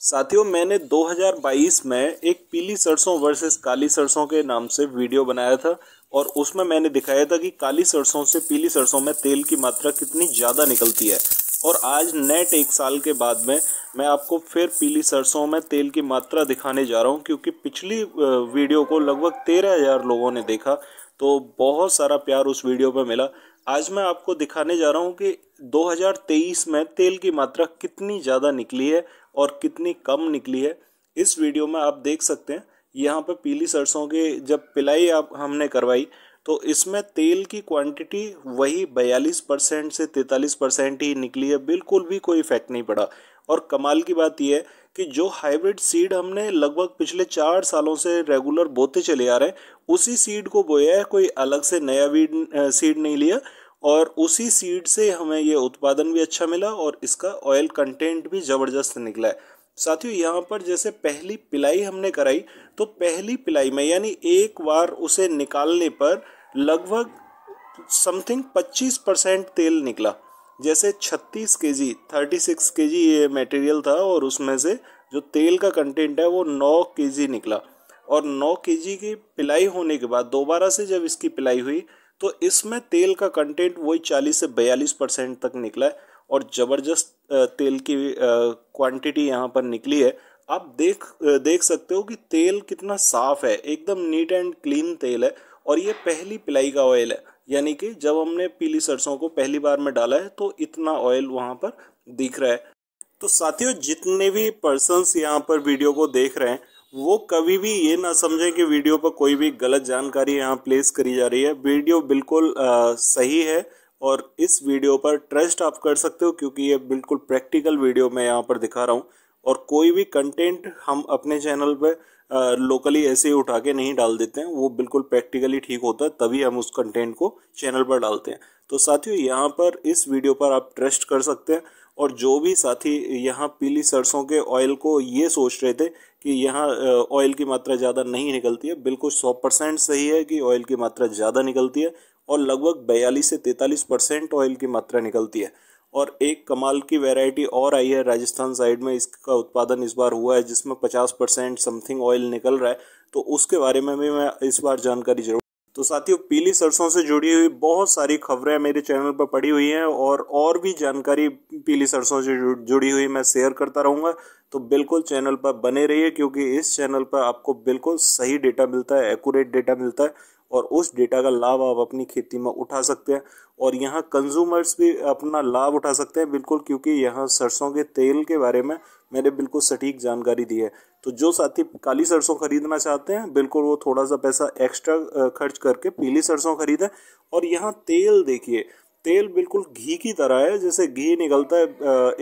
साथियों मैंने 2022 में एक पीली सरसों वर्सेस काली सरसों के नाम से वीडियो बनाया था और उसमें मैंने दिखाया था कि काली सरसों से पीली सरसों में तेल की मात्रा कितनी ज़्यादा निकलती है और आज नेट एक साल के बाद में मैं आपको फिर पीली सरसों में तेल की मात्रा दिखाने जा रहा हूँ क्योंकि पिछली वीडियो को लगभग तेरह हज़ार लोगों ने देखा तो बहुत सारा प्यार उस वीडियो पर मिला आज मैं आपको दिखाने जा रहा हूँ कि 2023 में तेल की मात्रा कितनी ज़्यादा निकली है और कितनी कम निकली है इस वीडियो में आप देख सकते हैं यहाँ पर पीली सरसों की जब पिलाई आप हमने करवाई तो इसमें तेल की क्वांटिटी वही बयालीस परसेंट से 43 परसेंट ही निकली है बिल्कुल भी कोई इफेक्ट नहीं पड़ा और कमाल की बात यह है कि जो हाइब्रिड सीड हमने लगभग पिछले चार सालों से रेगुलर बोते चले आ रहे हैं उसी सीड को बोया है कोई अलग से नया वीड सीड नहीं लिया और उसी सीड से हमें ये उत्पादन भी अच्छा मिला और इसका ऑयल कंटेंट भी ज़बरदस्त निकला है साथियों यहाँ पर जैसे पहली पिलाई हमने कराई तो पहली पिलाई में यानी एक बार उसे निकालने पर लगभग समथिंग 25 परसेंट तेल निकला जैसे 36 के जी थर्टी सिक्स के जी ये मटेरियल था और उसमें से जो तेल का कंटेंट है वो 9 के जी निकला और 9 के जी की पिलाई होने के बाद दोबारा से जब इसकी पिलाई हुई तो इसमें तेल का कंटेंट वही चालीस से बयालीस परसेंट तक निकला है और ज़बरदस्त तेल की क्वांटिटी यहाँ पर निकली है आप देख देख सकते हो कि तेल कितना साफ़ है एकदम नीट एंड क्लीन तेल है और ये पहली पिलाई का ऑयल है यानी कि जब हमने पीली सरसों को पहली बार में डाला है तो इतना ऑयल वहाँ पर दिख रहा है तो साथियों जितने भी पर्सनस यहाँ पर वीडियो को देख रहे हैं वो कभी भी ये ना समझे कि वीडियो पर कोई भी गलत जानकारी यहाँ प्लेस करी जा रही है वीडियो बिल्कुल आ, सही है और इस वीडियो पर ट्रस्ट आप कर सकते हो क्योंकि ये बिल्कुल प्रैक्टिकल वीडियो मैं यहाँ पर दिखा रहा हूँ और कोई भी कंटेंट हम अपने चैनल पर लोकली ऐसे ही उठा के नहीं डाल देते हैं वो बिल्कुल प्रैक्टिकली ठीक होता है तभी हम उस कंटेंट को चैनल पर डालते हैं तो साथियों यहाँ पर इस वीडियो पर आप ट्रस्ट कर सकते हैं और जो भी साथी यहाँ पीली सरसों के ऑयल को ये सोच रहे थे कि यहाँ ऑयल की मात्रा ज़्यादा नहीं निकलती है बिल्कुल सौ परसेंट सही है कि ऑयल की मात्रा ज़्यादा निकलती है और लगभग बयालीस से तैंतालीस परसेंट ऑयल की मात्रा निकलती है और एक कमाल की वैरायटी और आई है राजस्थान साइड में इसका उत्पादन इस बार हुआ है जिसमें 50 परसेंट समथिंग ऑयल निकल रहा है तो उसके बारे में भी मैं इस बार जानकारी जरूर तो साथियों पीली सरसों से जुड़ी हुई बहुत सारी खबरें मेरे चैनल पर पड़ी हुई हैं और और भी जानकारी पीली सरसों से जुड़ी हुई मैं शेयर करता रहूँगा तो बिल्कुल चैनल पर बने रहिए क्योंकि इस चैनल पर आपको बिल्कुल सही डेटा मिलता है एक्यूरेट डेटा मिलता है और उस डेटा का लाभ आप अपनी खेती में उठा सकते हैं और यहाँ कंज्यूमर्स भी अपना लाभ उठा सकते हैं बिल्कुल क्योंकि यहाँ सरसों के तेल के बारे में मैंने बिल्कुल सटीक जानकारी दी है तो जो साथी काली सरसों खरीदना चाहते हैं बिल्कुल वो थोड़ा सा पैसा एक्स्ट्रा खर्च करके पीली सरसों खरीदें और यहाँ तेल देखिए तेल बिल्कुल घी की तरह है जैसे घी निकलता है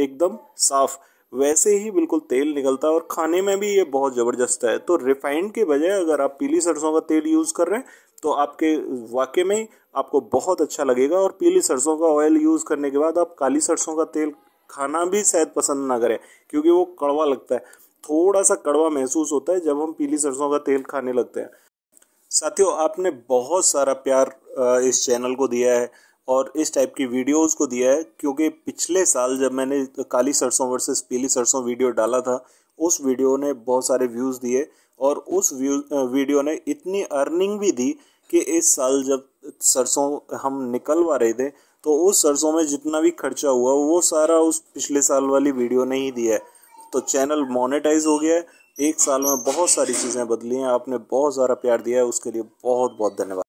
एकदम साफ़ वैसे ही बिल्कुल तेल निकलता है और खाने में भी ये बहुत ज़बरदस्त है तो रिफाइंड के बजाय अगर आप पीली सरसों का तेल यूज़ कर रहे हैं तो आपके वाकई में आपको बहुत अच्छा लगेगा और पीली सरसों का ऑयल यूज़ करने के बाद आप काली सरसों का तेल खाना भी शायद पसंद ना करें क्योंकि वो कड़वा लगता है थोड़ा सा कड़वा महसूस होता है जब हम पीली सरसों का तेल खाने लगते हैं साथियों आपने बहुत सारा प्यार इस चैनल को दिया है और इस टाइप की वीडियोस को दिया है क्योंकि पिछले साल जब मैंने काली सरसों वर्सेस पीली सरसों वीडियो डाला था उस वीडियो ने बहुत सारे व्यूज़ दिए और उस व्यू वीडियो ने इतनी अर्निंग भी दी कि इस साल जब सरसों हम निकलवा रहे थे तो उस सरसों में जितना भी खर्चा हुआ वो सारा उस पिछले साल वाली वीडियो ने ही दिया है तो चैनल मोनेटाइज हो गया है एक साल में बहुत सारी चीज़ें बदली हैं आपने बहुत सारा प्यार दिया है उसके लिए बहुत बहुत धन्यवाद